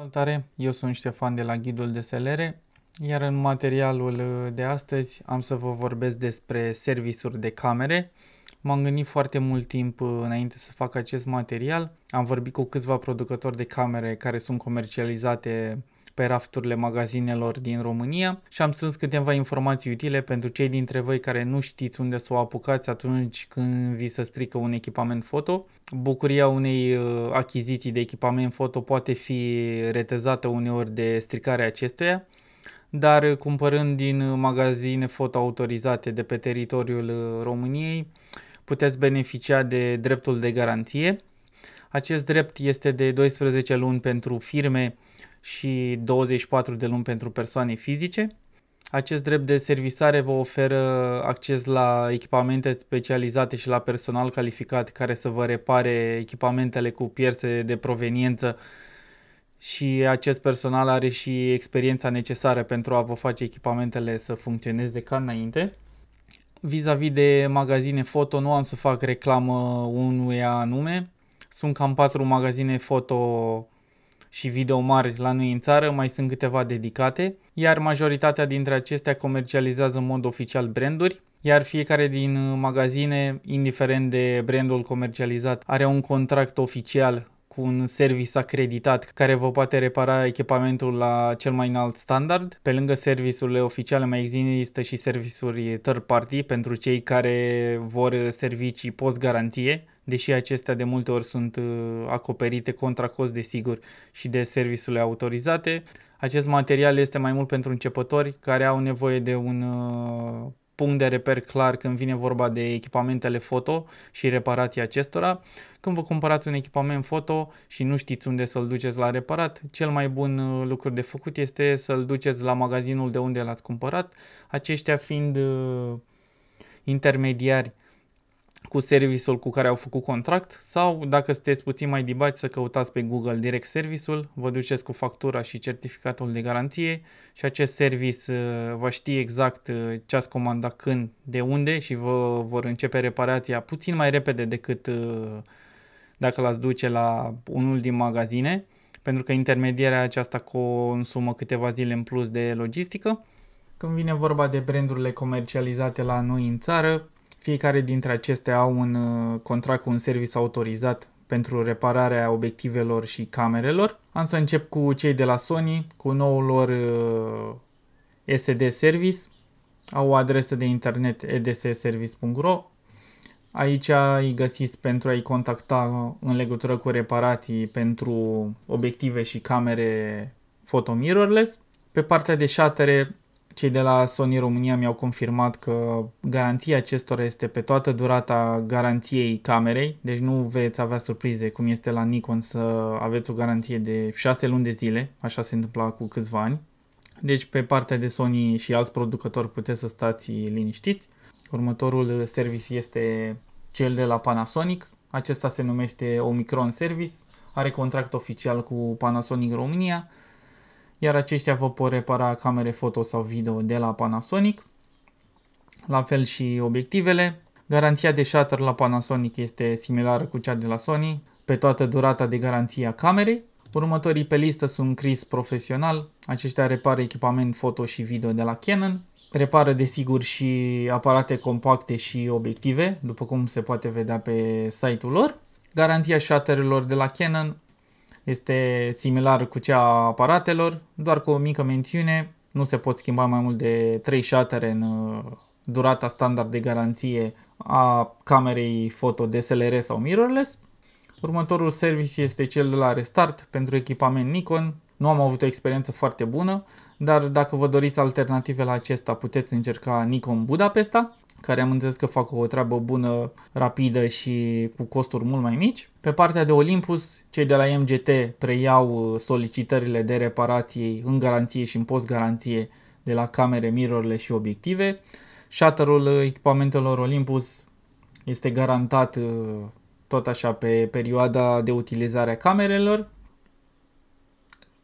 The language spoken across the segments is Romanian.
Salutare, eu sunt Ștefan de la Ghidul de Selere, iar în materialul uh, de astăzi am să vă vorbesc despre servisuri de camere. M-am gândit foarte mult timp uh, înainte să fac acest material. Am vorbit cu câțiva producători de camere care sunt comercializate pe rafturile magazinelor din România și am strâns câteva informații utile pentru cei dintre voi care nu știți unde să o apucați atunci când vi se strică un echipament foto. Bucuria unei uh, achiziții de echipament foto poate fi retezată uneori de stricarea acestuia dar uh, cumpărând din magazine foto autorizate de pe teritoriul uh, României, puteți beneficia de dreptul de garanție. Acest drept este de 12 luni pentru firme și 24 de luni pentru persoane fizice. Acest drept de servisare vă oferă acces la echipamente specializate și la personal calificat care să vă repare echipamentele cu pierse de proveniență și acest personal are și experiența necesară pentru a vă face echipamentele să funcționeze ca înainte. Vis-a-vis de magazine foto, nu am să fac reclamă unuia anume. Sunt cam patru magazine foto și video mari la noi în țară, mai sunt câteva dedicate, iar majoritatea dintre acestea comercializează în mod oficial branduri, iar fiecare din uh, magazine, indiferent de brandul comercializat, are un contract oficial cu un service acreditat care vă poate repara echipamentul la cel mai înalt standard. Pe lângă serviciurile oficiale mai există și serviciuri third party pentru cei care vor uh, servicii post-garanție deși acestea de multe ori sunt uh, acoperite contra cost de sigur și de serviciile autorizate. Acest material este mai mult pentru începători care au nevoie de un uh, punct de reper clar când vine vorba de echipamentele foto și reparația acestora. Când vă cumpărați un echipament foto și nu știți unde să-l duceți la reparat, cel mai bun uh, lucru de făcut este să-l duceți la magazinul de unde l-ați cumpărat, aceștia fiind intermediari cu serviciul cu care au făcut contract sau dacă sunteți puțin mai dibați să căutați pe Google direct serviciul, vă duceți cu factura și certificatul de garanție și acest servis uh, vă știe exact uh, ce ați comandat când, de unde și vă vor începe reparația puțin mai repede decât uh, dacă l-ați duce la unul din magazine, pentru că intermedierea aceasta consumă câteva zile în plus de logistică. Când vine vorba de brandurile comercializate la noi în țară, fiecare dintre acestea au un uh, contract cu un serviciu autorizat pentru repararea obiectivelor și camerelor. Am să încep cu cei de la Sony, cu noul lor uh, SD Service. Au o adresă de internet edsservice.ro. Aici îi găsiți pentru a-i contacta în legătură cu reparații pentru obiective și camere mirrorless. Pe partea de șatere cei de la Sony România mi-au confirmat că garanția acestora este pe toată durata garanției camerei, deci nu veți avea surprize cum este la Nikon să aveți o garanție de 6 luni de zile, așa se întâmpla cu câțiva ani. Deci pe partea de Sony și alți producători puteți să stați liniștiți. Următorul service este cel de la Panasonic, acesta se numește Omicron Service, are contract oficial cu Panasonic România, iar aceștia vă pot repara camere foto sau video de la Panasonic. La fel și obiectivele. Garanția de shutter la Panasonic este similară cu cea de la Sony pe toată durata de garanție a camerei. Următorii pe listă sunt Chris Profesional, aceștia repară echipament foto și video de la Canon, repară desigur și aparate compacte și obiective, după cum se poate vedea pe site-ul lor. Garanția shutterilor de la Canon este similar cu cea a aparatelor, doar cu o mică mențiune, nu se pot schimba mai mult de 3 shutter în uh, durata standard de garanție a camerei foto DSLR sau mirrorless. Următorul service este cel de la Restart pentru echipament Nikon. Nu am avut o experiență foarte bună, dar dacă vă doriți alternative la acesta puteți încerca Nikon Budapesta, care am înțeles că fac o treabă bună, rapidă și cu costuri mult mai mici. Pe partea de Olympus, cei de la MGT preiau uh, solicitările de reparație în garanție și în post-garanție de la camere, mirorile și obiective. Shutter-ul uh, echipamentelor Olympus este garantat uh, tot așa pe perioada de utilizare a camerelor.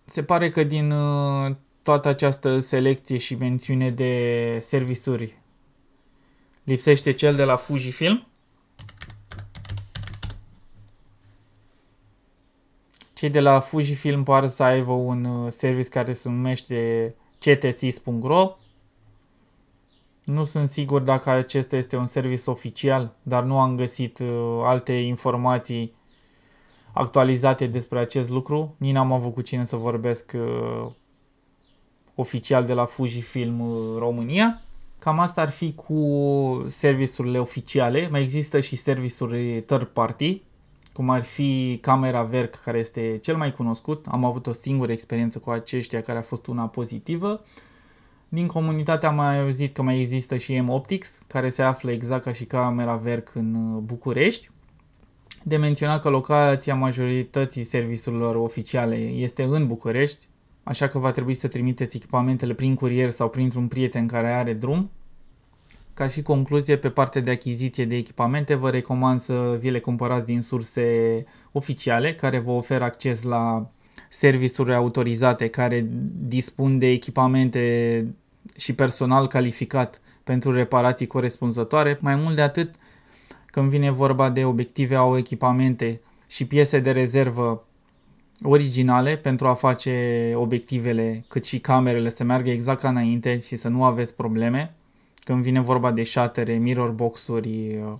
Se pare că din toată această selecție și mențiune de servisuri. Lipsește cel de la Fujifilm. Cei de la Fujifilm par să aibă un uh, service care se numește ctsys.ro. Nu sunt sigur dacă acesta este un service oficial, dar nu am găsit uh, alte informații actualizate despre acest lucru. Nici n-am avut cu cine să vorbesc uh, oficial de la Fujifilm uh, România. Cam asta ar fi cu serviciurile oficiale. Mai există și serviciuri third party, cum ar fi camera Verk, care este cel mai cunoscut. Am avut o singură experiență cu aceștia care a fost una pozitivă. Din comunitate am mai auzit că mai există și M-Optics, care se află exact ca și camera Verk în uh, București. De menționat că locația majorității serviciilor oficiale este în București, așa că va trebui să trimiteți echipamentele prin curier sau printr-un prieten care are drum. Ca și concluzie, pe partea de achiziție de echipamente, vă recomand să vi le cumpărați din surse oficiale care vă oferă acces la servisuri autorizate care dispun de echipamente și personal calificat pentru reparații corespunzătoare. Mai mult de atât, când vine vorba de obiective, au echipamente și piese de rezervă originale pentru a face obiectivele cât și camerele să meargă exact ca înainte și să nu aveți probleme când vine vorba de șatere, mirror boxuri, uh,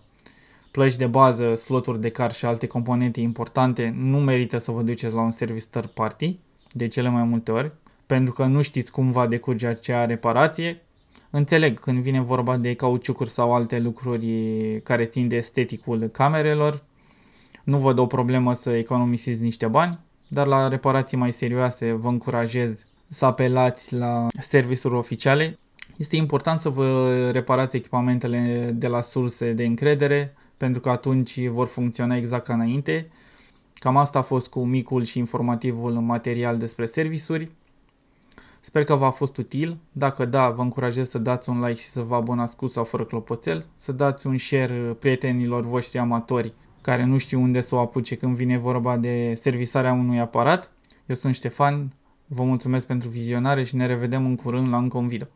plăci de bază, sloturi de car și alte componente importante, nu merită să vă duceți la un service third party de cele mai multe ori, pentru că nu știți cum va decurge acea reparație. Înțeleg când vine vorba de cauciucuri sau alte lucruri care țin de esteticul camerelor, nu văd o problemă să economisiți niște bani, dar la reparații mai serioase vă încurajez să apelați la servisuri oficiale. Este important să vă reparați echipamentele de la surse de încredere, pentru că atunci vor funcționa exact ca înainte. Cam asta a fost cu micul și informativul material despre servisuri. Sper că v-a fost util. Dacă da, vă încurajez să dați un like și să vă abonați cu sau fără clopoțel, să dați un share prietenilor voștri amatori care nu știu unde să o apuce când vine vorba de servisarea unui aparat. Eu sunt Ștefan, vă mulțumesc pentru vizionare și ne revedem în curând la încă un video.